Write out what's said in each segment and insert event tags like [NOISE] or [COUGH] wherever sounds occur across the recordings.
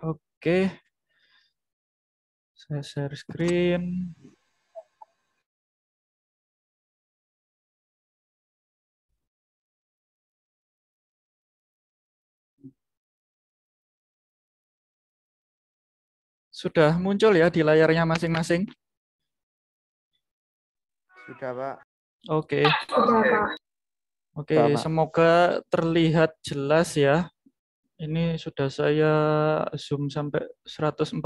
Oke. Saya share screen. Sudah muncul ya di layarnya masing-masing? Sudah, Pak. Oke. Sudah, Pak. Oke, semoga terlihat jelas ya. Ini sudah saya zoom sampai 146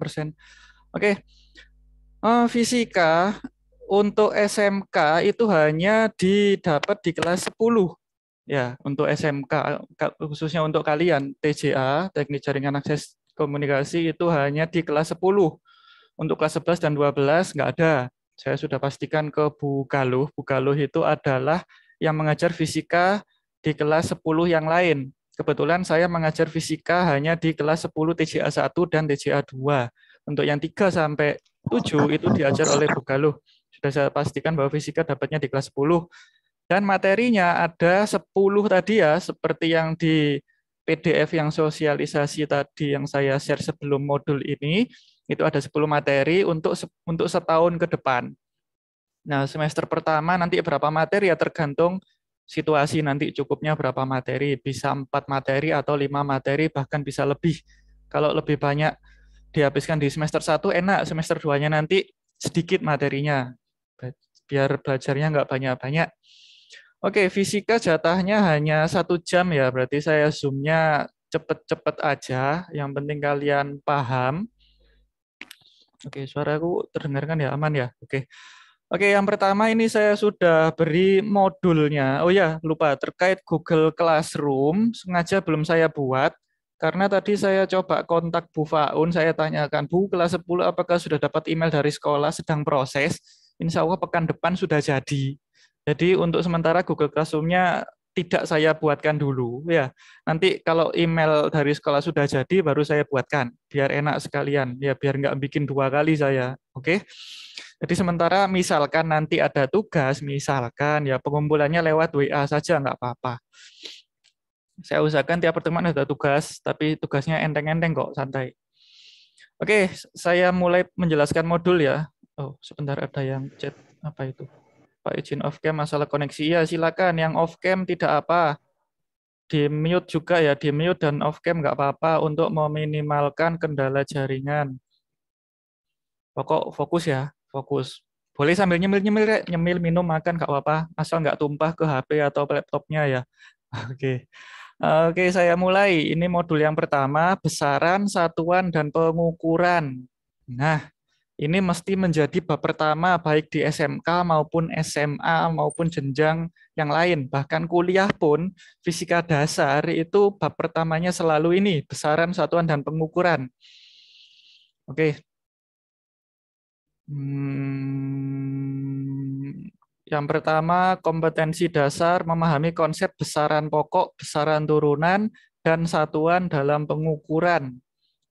persen. Oke, okay. uh, eh, fisika untuk SMK itu hanya didapat di kelas 10 ya untuk SMK khususnya untuk kalian TJA teknik jaringan akses komunikasi itu hanya di kelas 10 untuk kelas 11 dan 12 nggak ada saya sudah pastikan ke Bu Galuh Bu Galuh itu adalah yang mengajar fisika di kelas 10 yang lain Kebetulan saya mengajar fisika hanya di kelas 10 tca 1 dan tca 2. Untuk yang 3 sampai 7 itu diajar oleh Bu Galuh. Sudah saya pastikan bahwa fisika dapatnya di kelas 10. Dan materinya ada 10 tadi ya, seperti yang di PDF yang sosialisasi tadi yang saya share sebelum modul ini, itu ada 10 materi untuk untuk setahun ke depan. Nah, semester pertama nanti berapa materi ya tergantung situasi nanti cukupnya berapa materi, bisa empat materi atau lima materi, bahkan bisa lebih. Kalau lebih banyak dihabiskan di semester satu enak semester 2-nya nanti sedikit materinya, biar belajarnya nggak banyak-banyak. Oke, fisika jatahnya hanya satu jam ya, berarti saya zoomnya cepet-cepet aja, yang penting kalian paham. Oke, suaraku terdengarkan ya, aman ya? Oke. Oke, yang pertama ini saya sudah beri modulnya. Oh ya, lupa terkait Google Classroom, sengaja belum saya buat karena tadi saya coba kontak Bu Faun, saya tanyakan, Bu, kelas 10 apakah sudah dapat email dari sekolah sedang proses? Insya Allah pekan depan sudah jadi. Jadi untuk sementara Google Classroom-nya tidak saya buatkan dulu ya. Nanti kalau email dari sekolah sudah jadi baru saya buatkan biar enak sekalian ya biar nggak bikin dua kali saya. Oke. Jadi sementara misalkan nanti ada tugas, misalkan ya pengumpulannya lewat WA saja nggak apa-apa. Saya usahakan tiap pertemuan ada tugas, tapi tugasnya enteng-enteng kok, santai. Oke, saya mulai menjelaskan modul ya. Oh, sebentar ada yang chat apa itu? Pak izin off cam masalah koneksi. Ya, silakan yang off cam tidak apa. Di mute juga ya, di mute dan off cam nggak apa-apa untuk meminimalkan kendala jaringan pokok fokus ya fokus boleh sambil nyemil nyemil nyemil minum makan nggak apa-apa asal nggak tumpah ke HP atau laptopnya ya [LAUGHS] oke oke saya mulai ini modul yang pertama besaran satuan dan pengukuran nah ini mesti menjadi bab pertama baik di SMK maupun SMA maupun jenjang yang lain bahkan kuliah pun fisika dasar itu bab pertamanya selalu ini besaran satuan dan pengukuran oke okay Hmm, yang pertama, kompetensi dasar memahami konsep besaran pokok, besaran turunan, dan satuan dalam pengukuran.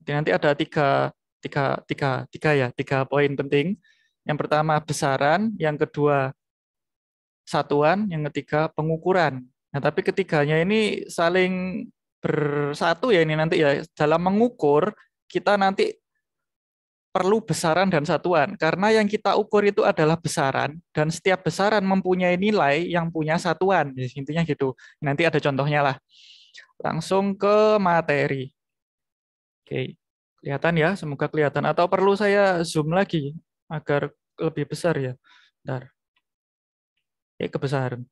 Jadi nanti ada tiga, tiga, tiga, tiga ya, tiga poin penting. Yang pertama besaran, yang kedua satuan, yang ketiga pengukuran. Nah, tapi ketiganya ini saling bersatu ya ini nanti ya dalam mengukur kita nanti perlu besaran dan satuan karena yang kita ukur itu adalah besaran dan setiap besaran mempunyai nilai yang punya satuan ya, intinya gitu nanti ada contohnya lah langsung ke materi oke kelihatan ya semoga kelihatan atau perlu saya zoom lagi agar lebih besar ya ntar oke kebesaran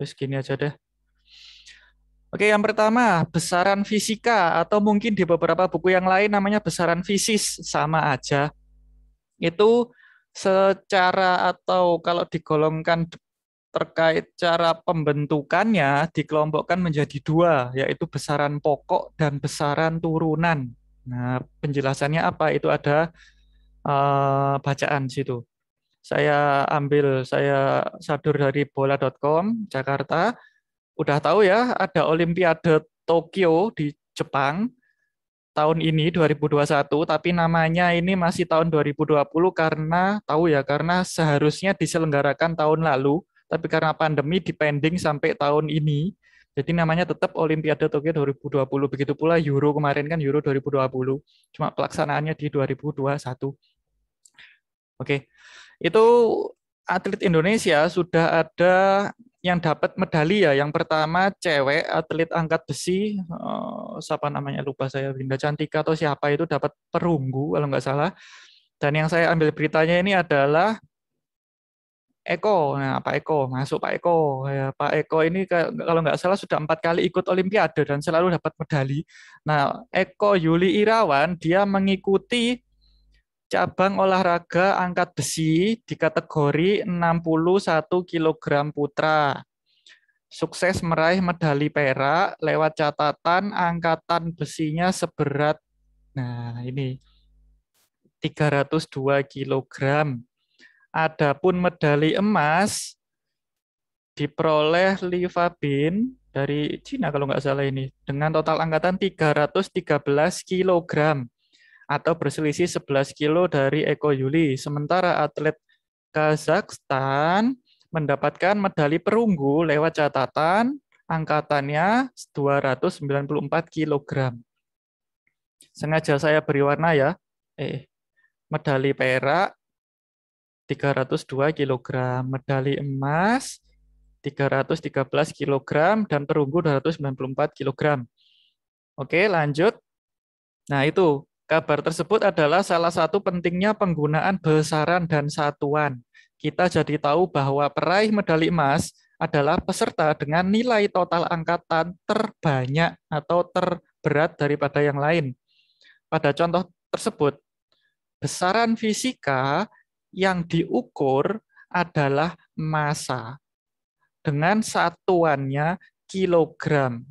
terus gini aja deh Oke, yang pertama besaran fisika atau mungkin di beberapa buku yang lain namanya besaran fisis sama aja. Itu secara atau kalau digolongkan terkait cara pembentukannya dikelompokkan menjadi dua, yaitu besaran pokok dan besaran turunan. Nah, penjelasannya apa? Itu ada uh, bacaan situ. Saya ambil, saya sadur dari bola.com Jakarta udah tahu ya ada Olimpiade Tokyo di Jepang tahun ini 2021 tapi namanya ini masih tahun 2020 karena tahu ya karena seharusnya diselenggarakan tahun lalu tapi karena pandemi dipending sampai tahun ini jadi namanya tetap Olimpiade Tokyo 2020 begitu pula Euro kemarin kan Euro 2020 cuma pelaksanaannya di 2021 Oke itu atlet Indonesia sudah ada yang dapat medali ya yang pertama cewek atlet angkat besi uh, siapa namanya lupa saya Winda Cantika atau siapa itu dapat perunggu kalau nggak salah dan yang saya ambil beritanya ini adalah Eko nah Pak Eko masuk Pak Eko ya, Pak Eko ini kalau nggak salah sudah empat kali ikut Olimpiade dan selalu dapat medali nah Eko Yuli Irawan dia mengikuti cabang olahraga angkat besi di kategori 61 kg putra. Sukses meraih medali perak lewat catatan angkatan besinya seberat nah ini 302 kg. Adapun medali emas diperoleh Li Fabin dari Cina kalau nggak salah ini dengan total angkatan 313 kg atau berselisih 11 kilo dari Eko Yuli. Sementara atlet Kazakhstan mendapatkan medali perunggu lewat catatan angkatannya 294 kg. Sengaja saya beri warna ya. Eh, medali perak 302 kg, medali emas 313 kg dan perunggu 294 kg. Oke, lanjut. Nah, itu Kabar tersebut adalah salah satu pentingnya penggunaan besaran dan satuan. Kita jadi tahu bahwa peraih medali emas adalah peserta dengan nilai total angkatan terbanyak atau terberat daripada yang lain. Pada contoh tersebut, besaran fisika yang diukur adalah massa dengan satuannya kilogram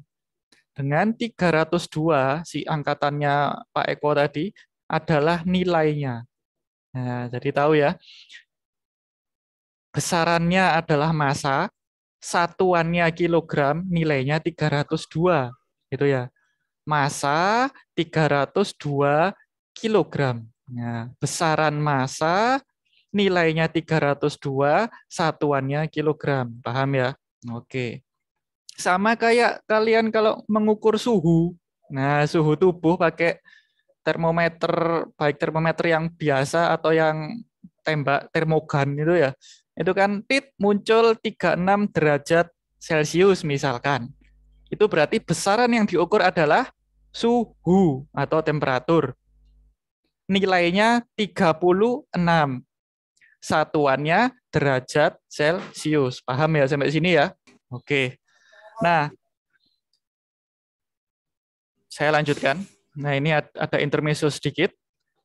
dengan 302 si angkatannya Pak Eko tadi adalah nilainya. Nah, jadi tahu ya. Besarannya adalah massa, satuannya kilogram, nilainya 302. Gitu ya. Massa 302 kilogram. Nah, besaran massa nilainya 302, satuannya kilogram. Paham ya? Oke. Sama kayak kalian kalau mengukur suhu. Nah, suhu tubuh pakai termometer, baik termometer yang biasa atau yang tembak termogan itu ya. Itu kan tit muncul 36 derajat Celcius misalkan. Itu berarti besaran yang diukur adalah suhu atau temperatur. Nilainya 36. Satuannya derajat Celcius. Paham ya sampai sini ya? Oke. Nah, saya lanjutkan. Nah, ini ada intermezzo sedikit.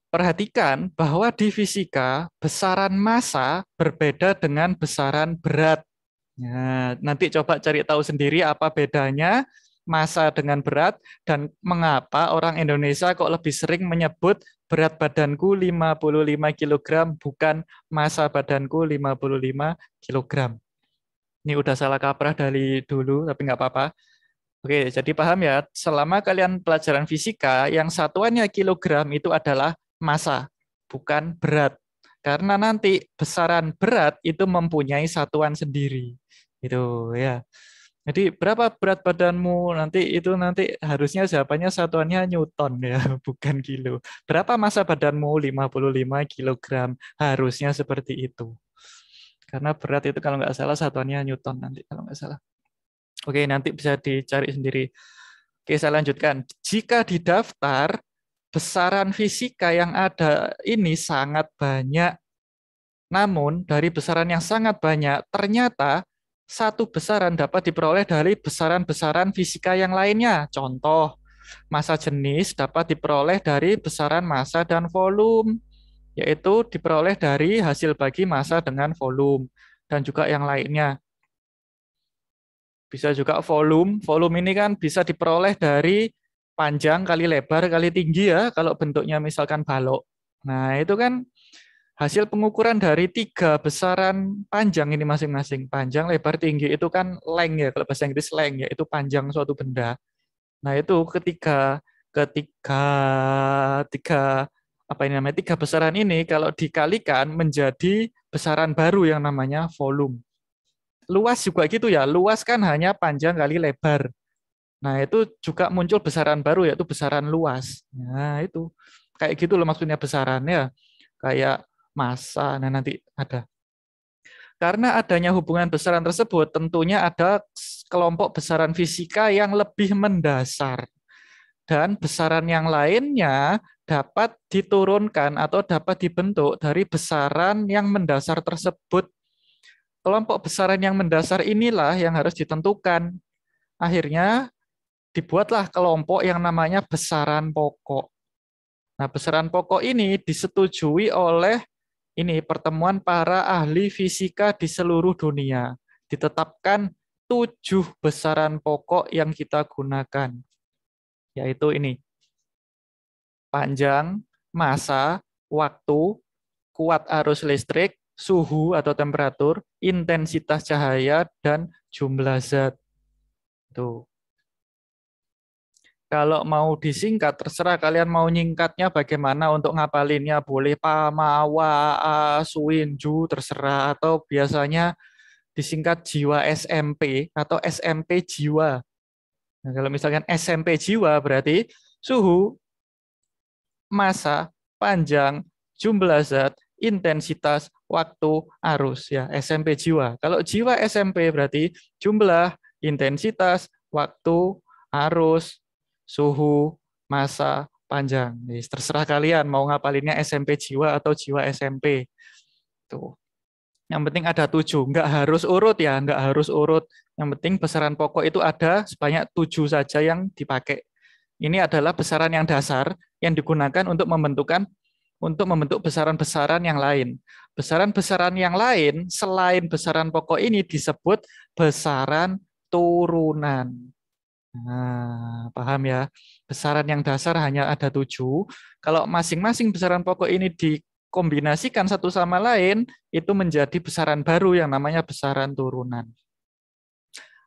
Perhatikan bahwa di fisika besaran massa berbeda dengan besaran berat. Nah, nanti coba cari tahu sendiri apa bedanya massa dengan berat dan mengapa orang Indonesia kok lebih sering menyebut berat badanku 55 kg bukan massa badanku 55 kg ini udah salah kaprah dari dulu, tapi nggak apa-apa. Oke, jadi paham ya, selama kalian pelajaran fisika, yang satuannya kilogram itu adalah massa, bukan berat. Karena nanti besaran berat itu mempunyai satuan sendiri. Itu ya. Jadi berapa berat badanmu nanti itu nanti harusnya jawabannya satuannya newton ya, [LAUGHS] bukan kilo. Berapa massa badanmu? 55 kilogram. Harusnya seperti itu. Karena berat itu kalau nggak salah satuannya Newton nanti kalau nggak salah. Oke, nanti bisa dicari sendiri. Oke, saya lanjutkan. Jika di daftar, besaran fisika yang ada ini sangat banyak. Namun, dari besaran yang sangat banyak, ternyata satu besaran dapat diperoleh dari besaran-besaran fisika yang lainnya. Contoh, massa jenis dapat diperoleh dari besaran massa dan volume yaitu diperoleh dari hasil bagi massa dengan volume dan juga yang lainnya. Bisa juga volume. Volume ini kan bisa diperoleh dari panjang kali lebar kali tinggi ya kalau bentuknya misalkan balok. Nah, itu kan hasil pengukuran dari tiga besaran panjang ini masing-masing. Panjang, lebar, tinggi itu kan length ya kalau bahasa Inggris length itu panjang suatu benda. Nah, itu ketika ketika tiga apa ini namanya tiga besaran ini kalau dikalikan menjadi besaran baru yang namanya volume. Luas juga gitu ya, luas kan hanya panjang kali lebar. Nah itu juga muncul besaran baru yaitu besaran luas. Nah itu kayak gitu loh maksudnya besarannya kayak masa. Nah nanti ada. Karena adanya hubungan besaran tersebut tentunya ada kelompok besaran fisika yang lebih mendasar dan besaran yang lainnya dapat diturunkan atau dapat dibentuk dari besaran yang mendasar tersebut. Kelompok besaran yang mendasar inilah yang harus ditentukan. Akhirnya dibuatlah kelompok yang namanya besaran pokok. Nah, besaran pokok ini disetujui oleh ini pertemuan para ahli fisika di seluruh dunia. Ditetapkan tujuh besaran pokok yang kita gunakan. Yaitu ini, panjang, masa, waktu, kuat arus listrik, suhu atau temperatur, intensitas cahaya, dan jumlah zat. Tuh. Kalau mau disingkat, terserah kalian mau nyingkatnya bagaimana untuk ngapalinnya. Boleh pamawa, suinju, terserah. Atau biasanya disingkat jiwa SMP atau SMP jiwa. Nah, kalau misalkan SMP jiwa berarti suhu masa, panjang, jumlah zat, intensitas, waktu, arus ya, SMP jiwa. Kalau jiwa SMP berarti jumlah, intensitas, waktu, arus, suhu, masa, panjang. Jadi, terserah kalian mau ngapalinnya SMP jiwa atau jiwa SMP. Tuh. Yang penting ada tujuh, nggak harus urut ya, nggak harus urut. Yang penting besaran pokok itu ada sebanyak tujuh saja yang dipakai. Ini adalah besaran yang dasar, yang digunakan untuk membentukkan untuk membentuk besaran-besaran yang lain. Besaran-besaran yang lain selain besaran pokok ini disebut besaran turunan. Nah, paham ya? Besaran yang dasar hanya ada tujuh. Kalau masing-masing besaran pokok ini dikombinasikan satu sama lain, itu menjadi besaran baru yang namanya besaran turunan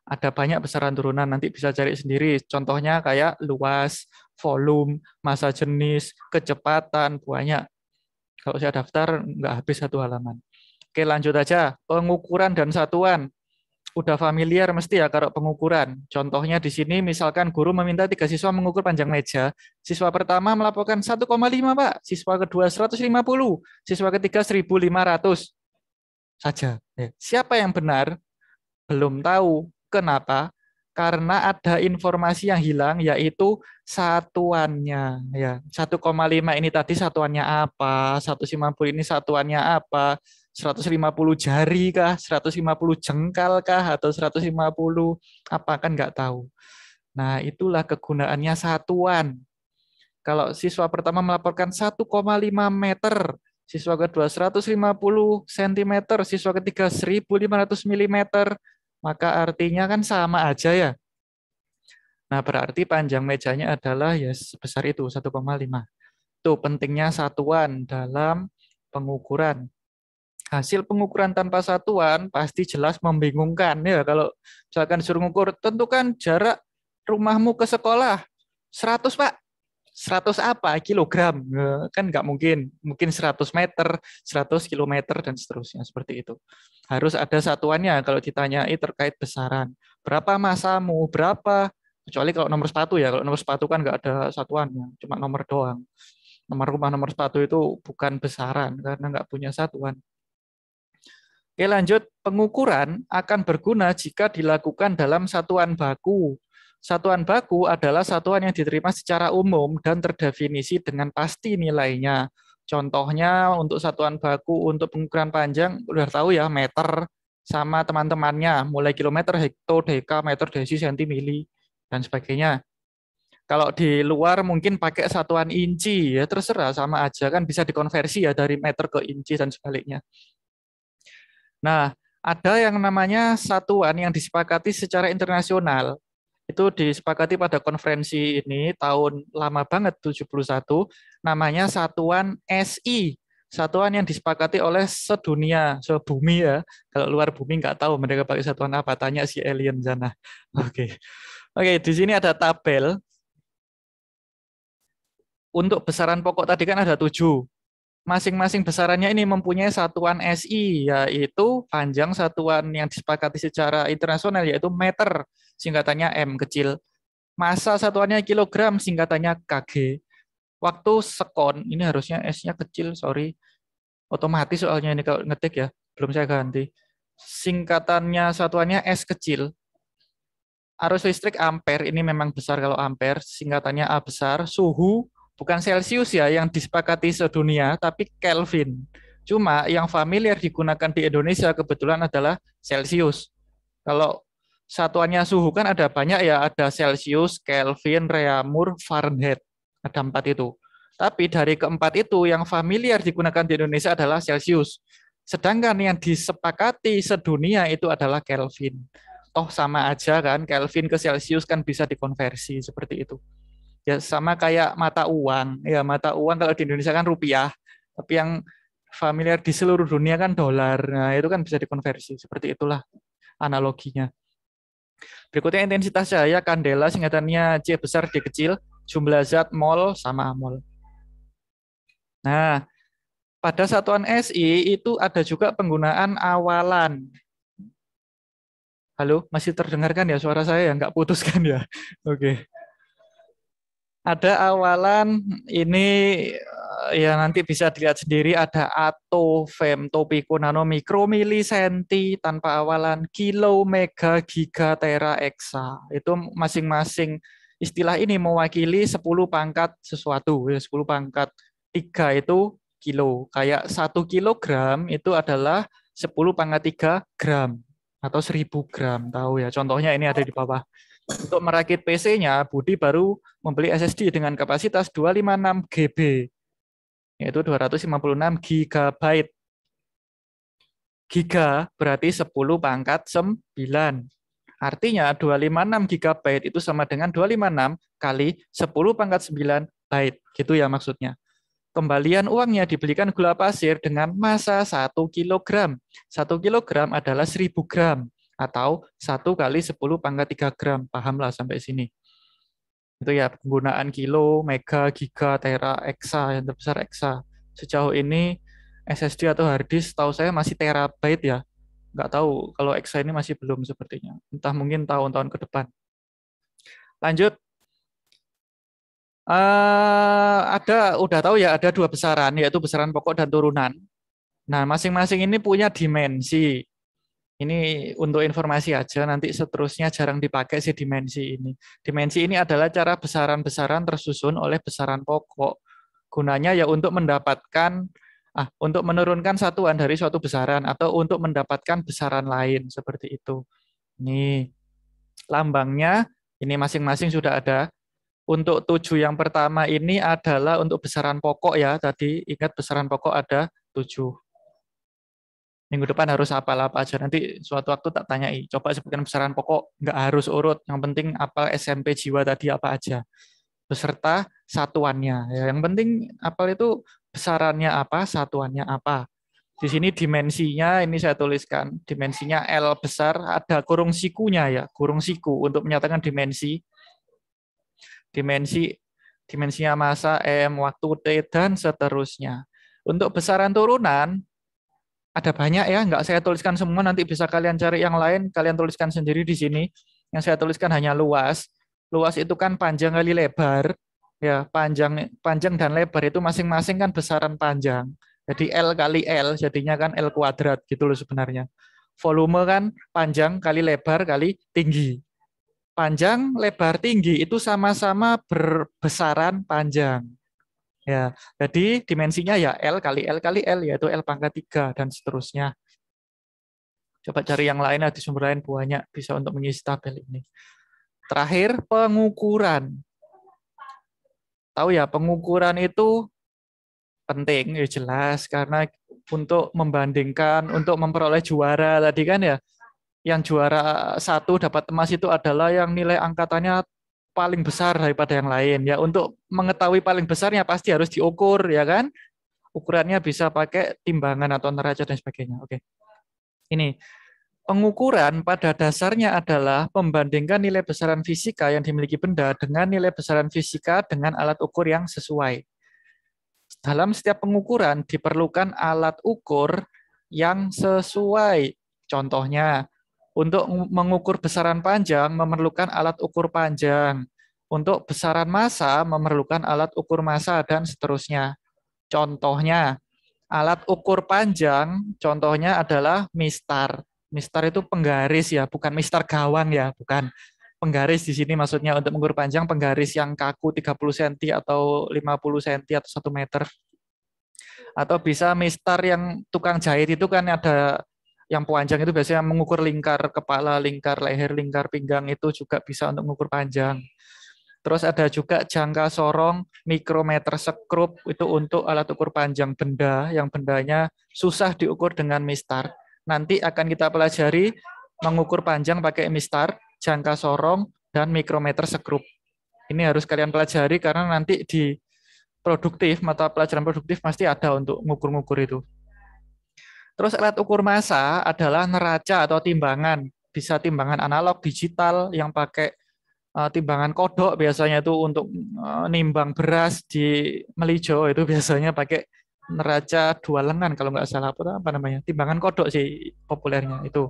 ada banyak besaran turunan nanti bisa cari sendiri. Contohnya kayak luas, volume, masa jenis, kecepatan, banyak. Kalau saya daftar nggak habis satu halaman. Oke lanjut aja, pengukuran dan satuan. Udah familiar mesti ya kalau pengukuran. Contohnya di sini misalkan guru meminta tiga siswa mengukur panjang meja. Siswa pertama melaporkan 1,5 Pak, siswa kedua 150, siswa ketiga 1.500 saja. Ya, siapa yang benar belum tahu Kenapa? Karena ada informasi yang hilang yaitu satuannya ya. 1,5 ini tadi satuannya apa? 150 ini satuannya apa? 150 jari kah? 150 jengkal kah atau 150 apa kan nggak tahu. Nah, itulah kegunaannya satuan. Kalau siswa pertama melaporkan 1,5 meter, siswa kedua 150 cm, siswa ketiga 1500 mm, maka artinya kan sama aja ya. Nah, berarti panjang mejanya adalah ya sebesar itu, 1,5. Itu pentingnya satuan dalam pengukuran. Hasil pengukuran tanpa satuan pasti jelas membingungkan ya kalau misalkan suruh ngukur tentukan jarak rumahmu ke sekolah 100, Pak. 100 apa? Kilogram. Kan nggak mungkin. Mungkin 100 meter, 100 kilometer, dan seterusnya. Seperti itu. Harus ada satuannya kalau ditanyai terkait besaran. Berapa masamu? Berapa? Kecuali kalau nomor sepatu ya. Kalau nomor sepatu kan nggak ada satuannya. Cuma nomor doang. Nomor rumah, nomor sepatu itu bukan besaran. Karena nggak punya satuan. Oke lanjut. Pengukuran akan berguna jika dilakukan dalam satuan baku Satuan baku adalah satuan yang diterima secara umum dan terdefinisi dengan pasti nilainya. Contohnya untuk satuan baku untuk pengukuran panjang udah tahu ya meter sama teman-temannya, mulai kilometer, hekto, deka, meter, desi, sentimili dan sebagainya. Kalau di luar mungkin pakai satuan inci, ya terserah sama aja kan bisa dikonversi ya dari meter ke inci dan sebaliknya. Nah, ada yang namanya satuan yang disepakati secara internasional itu disepakati pada konferensi ini tahun lama banget 71 namanya Satuan SI satuan yang disepakati oleh sedunia sebumi ya kalau luar bumi nggak tahu mereka pakai satuan apa tanya si alien sana [LAUGHS] oke okay. oke okay, di sini ada tabel untuk besaran pokok tadi kan ada tujuh masing-masing besarannya ini mempunyai satuan SI yaitu panjang satuan yang disepakati secara internasional yaitu meter singkatannya m kecil masa satuannya kilogram singkatannya kg waktu sekon ini harusnya s-nya kecil sorry otomatis soalnya ini kalau ngetik ya belum saya ganti singkatannya satuannya s kecil arus listrik ampere ini memang besar kalau ampere singkatannya a besar suhu bukan Celsius ya yang disepakati sedunia, tapi Kelvin. Cuma yang familiar digunakan di Indonesia kebetulan adalah Celsius. Kalau satuannya suhu kan ada banyak ya, ada Celsius, Kelvin, Reamur, Fahrenheit. Ada empat itu. Tapi dari keempat itu yang familiar digunakan di Indonesia adalah Celsius. Sedangkan yang disepakati sedunia itu adalah Kelvin. Toh sama aja kan, Kelvin ke Celsius kan bisa dikonversi seperti itu ya sama kayak mata uang ya mata uang kalau di Indonesia kan rupiah tapi yang familiar di seluruh dunia kan dolar nah itu kan bisa dikonversi seperti itulah analoginya berikutnya intensitas cahaya kandela singkatannya C besar D kecil jumlah zat mol sama mol nah pada satuan SI itu ada juga penggunaan awalan halo masih terdengarkan ya suara saya ya nggak putuskan ya oke okay ada awalan ini eh, ya nanti bisa dilihat sendiri ada ato, femto, pico, nano, mikro, mili, senti tanpa awalan kilo, mega, giga, tera, eksa. Itu masing-masing istilah ini mewakili 10 pangkat sesuatu. 10 ya, pangkat 3 itu kilo. Kayak 1 kilogram itu adalah 10 pangkat 3 gram atau 1000 gram. Tahu ya, contohnya ini ada di bawah. Untuk merakit PC-nya, Budi baru membeli SSD dengan kapasitas 256 GB, yaitu 256 GB. Giga berarti 10 pangkat 9. Artinya 256 GB itu sama dengan 256 kali 10 pangkat 9 byte. Gitu ya maksudnya. Kembalian uangnya dibelikan gula pasir dengan masa 1 kg. 1 kg adalah 1000 gram atau 1 kali 10 pangkat 3 gram. Pahamlah sampai sini. Itu ya penggunaan kilo, mega, giga, tera, eksa, yang terbesar eksa. Sejauh ini SSD atau hard disk tahu saya masih terabyte ya. Nggak tahu kalau eksa ini masih belum sepertinya. Entah mungkin tahun-tahun ke depan. Lanjut. Uh, ada udah tahu ya ada dua besaran yaitu besaran pokok dan turunan. Nah, masing-masing ini punya dimensi. Ini untuk informasi aja, nanti seterusnya jarang dipakai si dimensi ini. Dimensi ini adalah cara besaran-besaran tersusun oleh besaran pokok. Gunanya ya untuk mendapatkan ah untuk menurunkan satuan dari suatu besaran atau untuk mendapatkan besaran lain seperti itu. Ini lambangnya ini masing-masing sudah ada. Untuk tujuh yang pertama ini adalah untuk besaran pokok ya. Tadi ingat besaran pokok ada tujuh minggu depan harus apal apa aja nanti suatu waktu tak tanyai coba sebutkan besaran pokok nggak harus urut yang penting apa SMP jiwa tadi apa aja beserta satuannya ya, yang penting apal itu besarannya apa satuannya apa di sini dimensinya ini saya tuliskan dimensinya L besar ada kurung sikunya ya kurung siku untuk menyatakan dimensi dimensi dimensinya masa M waktu T dan seterusnya untuk besaran turunan ada banyak ya, nggak saya tuliskan semua, nanti bisa kalian cari yang lain, kalian tuliskan sendiri di sini. Yang saya tuliskan hanya luas. Luas itu kan panjang kali lebar. Ya, panjang panjang dan lebar itu masing-masing kan besaran panjang. Jadi L kali L jadinya kan L kuadrat gitu loh sebenarnya. Volume kan panjang kali lebar kali tinggi. Panjang, lebar, tinggi itu sama-sama berbesaran panjang. Ya, jadi dimensinya ya L kali L kali L, yaitu L pangkat 3, dan seterusnya. Coba cari yang lain, di sumber lain banyak, bisa untuk mengisi tabel ini. Terakhir, pengukuran. Tahu ya, pengukuran itu penting, ya jelas, karena untuk membandingkan, untuk memperoleh juara tadi kan ya, yang juara satu dapat emas itu adalah yang nilai angkatannya paling besar daripada yang lain ya untuk mengetahui paling besarnya pasti harus diukur ya kan ukurannya bisa pakai timbangan atau neraca dan sebagainya oke ini pengukuran pada dasarnya adalah membandingkan nilai besaran fisika yang dimiliki benda dengan nilai besaran fisika dengan alat ukur yang sesuai dalam setiap pengukuran diperlukan alat ukur yang sesuai contohnya untuk mengukur besaran panjang memerlukan alat ukur panjang. Untuk besaran massa memerlukan alat ukur massa dan seterusnya. Contohnya, alat ukur panjang contohnya adalah mistar. Mistar itu penggaris ya, bukan mistar gawang ya, bukan. Penggaris di sini maksudnya untuk mengukur panjang penggaris yang kaku 30 cm atau 50 cm atau 1 meter. Atau bisa mistar yang tukang jahit itu kan ada yang panjang itu biasanya mengukur lingkar kepala, lingkar leher, lingkar pinggang itu juga bisa untuk mengukur panjang. Terus ada juga jangka sorong mikrometer sekrup itu untuk alat ukur panjang benda yang bendanya susah diukur dengan mistar. Nanti akan kita pelajari mengukur panjang pakai mistar, jangka sorong, dan mikrometer sekrup. Ini harus kalian pelajari karena nanti di produktif, mata pelajaran produktif pasti ada untuk mengukur ngukur itu. Terus alat ukur massa adalah neraca atau timbangan. Bisa timbangan analog, digital yang pakai eh, timbangan kodok biasanya itu untuk eh, nimbang beras di Melijo itu biasanya pakai neraca dua lengan kalau nggak salah apa, apa namanya timbangan kodok sih populernya itu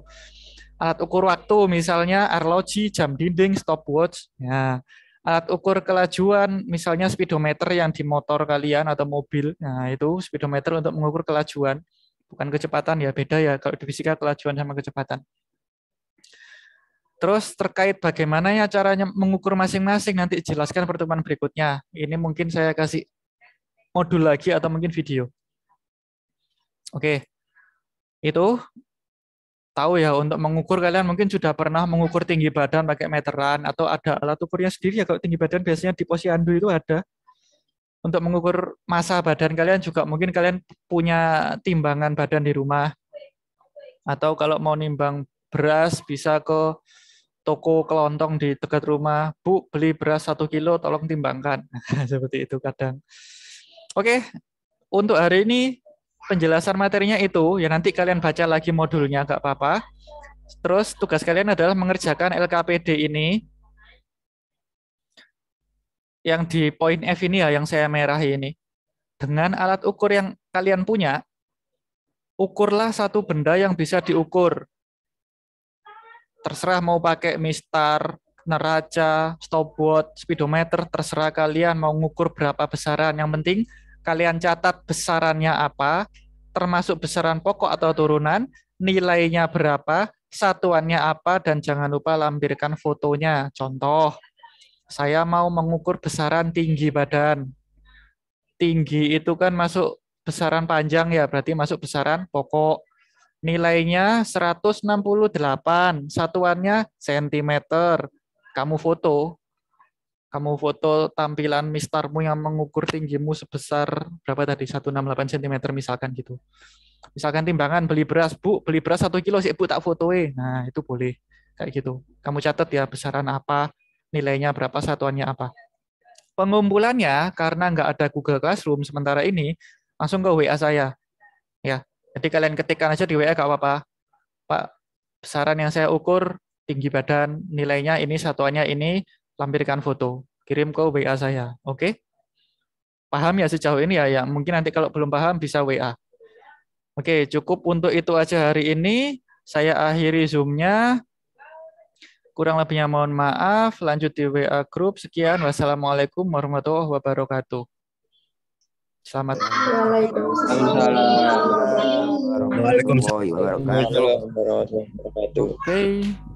alat ukur waktu misalnya arloji jam dinding stopwatch ya alat ukur kelajuan misalnya speedometer yang di motor kalian atau mobil nah itu speedometer untuk mengukur kelajuan bukan kecepatan ya beda ya kalau di fisika kelajuan sama kecepatan. Terus terkait bagaimana ya caranya mengukur masing-masing nanti jelaskan pertemuan berikutnya. Ini mungkin saya kasih modul lagi atau mungkin video. Oke. Itu tahu ya untuk mengukur kalian mungkin sudah pernah mengukur tinggi badan pakai meteran atau ada alat ukurnya sendiri ya kalau tinggi badan biasanya di posyandu itu ada untuk mengukur masa badan kalian juga mungkin kalian punya timbangan badan di rumah atau kalau mau nimbang beras bisa ke toko kelontong di dekat rumah bu beli beras satu kilo tolong timbangkan [LAUGHS] seperti itu kadang oke untuk hari ini penjelasan materinya itu ya nanti kalian baca lagi modulnya gak apa-apa terus tugas kalian adalah mengerjakan LKPD ini yang di poin F ini ya yang saya merah ini. Dengan alat ukur yang kalian punya, ukurlah satu benda yang bisa diukur. Terserah mau pakai mistar, neraca, stopwatch, speedometer, terserah kalian mau ngukur berapa besaran. Yang penting kalian catat besarannya apa, termasuk besaran pokok atau turunan, nilainya berapa, satuannya apa, dan jangan lupa lampirkan fotonya. Contoh, saya mau mengukur besaran tinggi badan. Tinggi itu kan masuk besaran panjang ya, berarti masuk besaran pokok. Nilainya 168, satuannya sentimeter. Kamu foto, kamu foto tampilan mistarmu yang mengukur tinggimu sebesar berapa tadi 168 cm misalkan gitu. Misalkan timbangan beli beras, Bu, beli beras satu kilo sih Bu tak fotoe. Nah, itu boleh kayak gitu. Kamu catat ya besaran apa, nilainya berapa, satuannya apa. Pengumpulannya karena nggak ada Google Classroom sementara ini, langsung ke WA saya. Ya, jadi kalian ketikkan aja di WA nggak apa-apa. Pak, saran yang saya ukur tinggi badan, nilainya ini, satuannya ini, lampirkan foto. Kirim ke WA saya, oke? Paham ya sejauh ini ya, ya? Mungkin nanti kalau belum paham bisa WA. Oke, cukup untuk itu aja hari ini. Saya akhiri zoomnya Kurang lebihnya mohon maaf. Lanjut di WA Group. Sekian. Wassalamualaikum warahmatullahi wabarakatuh. Selamat Waalaikumsalam. Waalaikumsalam. Waalaikumsalam. Waalaikumsalam. Waalaikumsalam.